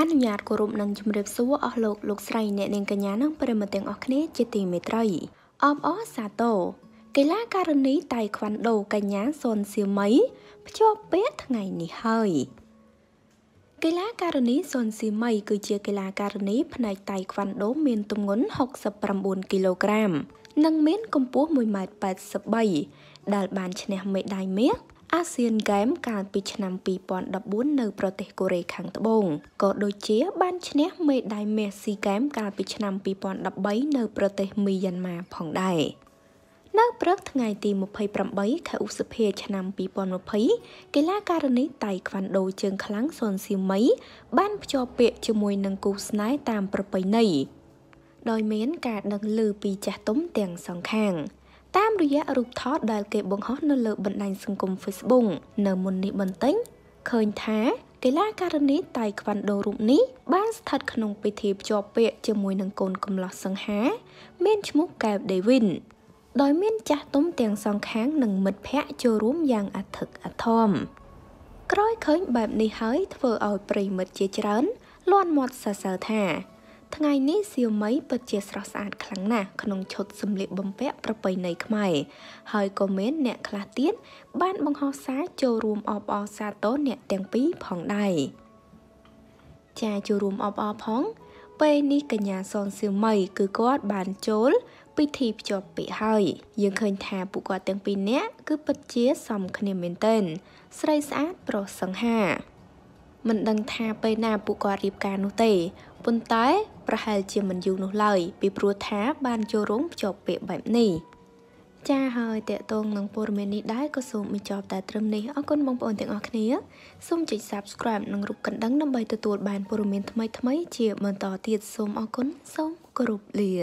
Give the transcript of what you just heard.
អនុញ្ញាតគោរពនិងជម្រាបសួរអស់លោកលោកស្រីអ្នកនាងកញ្ញានិងប្រិមត្តទាំងអស់គ្នាជាទីមេត្រីអបអរសាទរកីឡាករនីតៃខ្វាន់ដូ កញ្ញាសុនសៀមីភ្ជាប់ពាក្យថ្ងៃនេះហើយកីឡាករនីសុនសៀមីគឺជាកីឡាករនី ផ្នែកតៃខ្វាន់ដូមានទម្ងន់69គីឡូក្រាមនិង មានកម្ពស់1.83ម៉ែត្រដែលបានឈ្នះមេដាយមាសអាស៊ានហ្គេមកាលពីឆ្នាំ2014នៅប្រទេសកូរ៉េខាងត្បូងក៏ដូចជា បានឈ្នះ មេដាយមាសស៊ីហ្គេមកាលពីឆ្នាំ2013នៅប្រទេសមីយ៉ាន់ម៉ាផងដែរនៅព្រឹកថ្ងៃទី28ខែឧសភាឆ្នាំ2020កីឡាករនេះតៃខ្វាន់ដូជើងខ្លាំងសុនស៊ីមី បានភ្ជាប់ពាក្យជាមួយនឹងគូស្នេហ៍តាមប្រពៃណីដោយមានការដឹងឮពីចាស់ទុំទាំងសងខាង។តាមរយៈរូបថតដែលគេបង្ហោះនៅលើបណ្ដាញសង្គម Facebook នៅមុននេះបន្តិចឃើញថា កីឡាករនីតៃក្វាន់ដូរូបនេះបានស្ថិតក្នុងពិធីភ្ជាប់ពាក្យជាមួយនឹងកូនកំលោះសង្ហា មានឈ្មោះកែវដេវីនដោយមានចាស់ទុំទាំងសងខាងនិងមិត្តភ័ក្តិចូលរួមយ៉ាងអធិកអធមក្រោយឃើញបែបនេះហើយធ្វើឲ្យប្រិមិត្តជាច្រើន លាន់មាត់សរសើរថាថ្ងៃនេះសៀវមីពិតជាស្រស់ស្អាតខ្លាំងណាស់ក្នុងឈុតសម្លៀកបំពាក់ប្រពៃណីខ្មែរហើយក៏មានអ្នក ខ្លះទៀតបានបង្ហោះសារចូលរួមអបអរសាទរអ្នកទាំងពីរផងដែរចាចូលរួមអបអរផង ពេលនេះកញ្ញាសនសៀវមី គឺគាត់បានចូលពិធីភ្ជាប់ពាក្យហើយ យើងឃើញថាពួកគាត់ទាំងពីរនាក់គឺពិតជាសមគ្នាមែនទែនស្រីស្អាតប្រុសសង្ហាមិនដឹងថាពេលណាពួកគាត់រៀបការនោះទេប៉ុន្តែប្រហែលជាមិនយូរនោះឡើយពីព្រោះថាបានចូលរោងភ្ជាប់ពាក្យបែបនេះចាហើយតកតងនឹងព័ត៌មាននេះដែរក៏សូមបញ្ចប់តែត្រឹមនេះអរគុណបងប្អូនទាំងអស់គ្នាសូមចុច Subscribe និងរូបកណ្ដឹងដើម្បីទទួលបានព័ត៌មានថ្មីៗជាបន្តទៀតសូមអរគុណសូមគោរពលា